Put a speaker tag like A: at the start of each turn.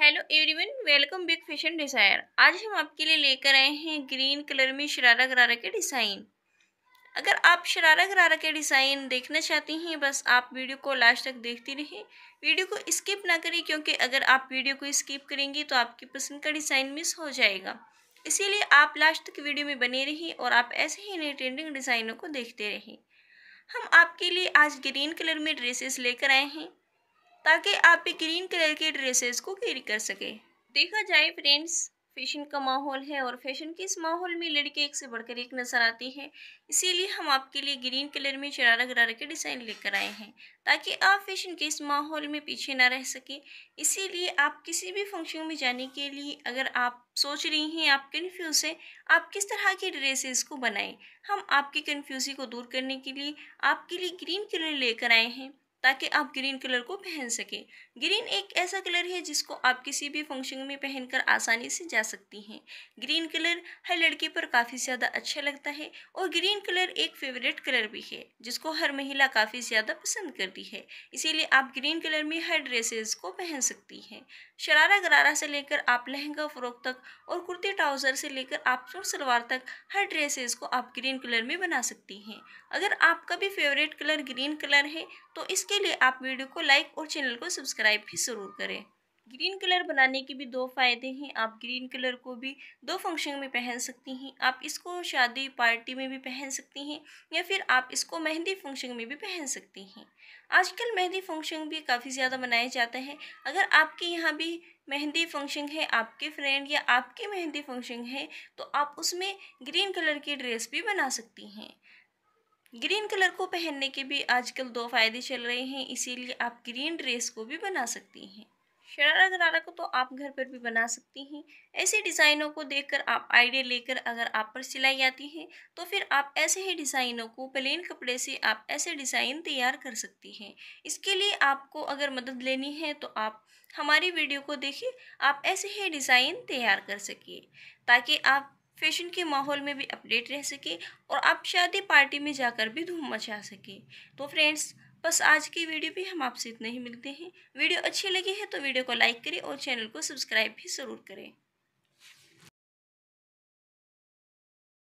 A: hello everyone welcome Big Fashion Desire आज हम आपके लिए लेकर आए हैं ग्रीन कलर में शरारा गरारा के डिज़ाइन अगर आप शरारा गरारा के डिज़ाइन देखना चाहती हैं बस आप वीडियो को लास्ट तक देखती रहें वीडियो को स्किप ना करें क्योंकि अगर आप वीडियो को स्किप करेंगी तो आपकी पसंद का डिज़ाइन मिस हो जाएगा इसीलिए आप लास्ट तक वीडियो में बने रहें और आप ऐसे ही नए ट्रेंडिंग डिज़ाइनों को देखते रहें हम आपके लिए आज ग्रीन कलर में ड्रेसेस लेकर आए हैं ताकि आप ग्रीन कलर के ड्रेसेस को कैरी कर सकें देखा जाए फ्रेंड्स फैशन का माहौल है और फैशन के इस माहौल में लड़के एक से बढ़कर एक नज़र आती है इसीलिए हम आपके लिए ग्रीन कलर में शरारा गरारा के डिज़ाइन लेकर आए हैं ताकि आप फैशन के इस माहौल में पीछे ना रह सके इसीलिए आप किसी भी फंक्शन में जाने के लिए अगर आप सोच रही हैं आप कन्फ्यूज़ हैं आप किस तरह के ड्रेसेस को बनाएं हम आपकी कन्फ्यूज़ी को दूर करने के लिए आपके लिए ग्रीन कलर लेकर आए हैं ताकि आप ग्रीन कलर को पहन सकें ग्रीन एक ऐसा कलर है जिसको आप किसी भी फंक्शन में पहनकर आसानी से जा सकती हैं ग्रीन कलर हर लड़के पर काफ़ी ज़्यादा अच्छा लगता है और ग्रीन कलर एक फेवरेट कलर भी है जिसको हर महिला काफ़ी ज़्यादा पसंद करती है इसीलिए आप ग्रीन कलर में हर ड्रेसेस को पहन सकती हैं शरारा गरारा से लेकर आप लहंगा फ़्रॉक तक और कुर्ती ट्राउज़र से लेकर आप सूट सलवार तक हर ड्रेसेस को आप ग्रीन कलर में बना सकती हैं अगर आपका भी फेवरेट कलर ग्रीन कलर है तो इस इसके लिए आप वीडियो को लाइक और चैनल को सब्सक्राइब भी ज़रूर करें ग्रीन कलर बनाने के भी दो फ़ायदे हैं आप ग्रीन कलर को भी दो फंक्शन में पहन सकती हैं आप इसको शादी पार्टी में भी पहन सकती हैं या फिर आप इसको मेहंदी फंक्शन में भी पहन सकती हैं आजकल मेहंदी फंक्शन भी काफ़ी ज़्यादा मनाया जाता है अगर आपके यहाँ भी मेहंदी फंक्शन है आपके फ्रेंड या आपके मेहंदी फंक्शन है तो आप उसमें ग्रीन कलर की ड्रेस भी बना सकती हैं ग्रीन कलर को पहनने के भी आजकल दो फायदे चल रहे हैं इसीलिए आप ग्रीन ड्रेस को भी बना सकती हैं शरारा गरारा को तो आप घर पर भी बना सकती हैं ऐसे डिज़ाइनों को देखकर आप आइडिया लेकर अगर आप पर सिलाई आती है तो फिर आप ऐसे ही डिज़ाइनों को प्लेन कपड़े से आप ऐसे डिज़ाइन तैयार कर सकती हैं इसके लिए आपको अगर मदद लेनी है तो आप हमारी वीडियो को देखिए आप ऐसे ही डिज़ाइन तैयार कर सकिए ताकि आप फैशन के माहौल में भी अपडेट रह सके और आप शादी पार्टी में जाकर भी धूम मचा सके तो फ्रेंड्स बस आज की वीडियो भी हम आपसे इतने ही मिलते हैं वीडियो अच्छी लगी है तो वीडियो को लाइक करें और चैनल को सब्सक्राइब भी ज़रूर करें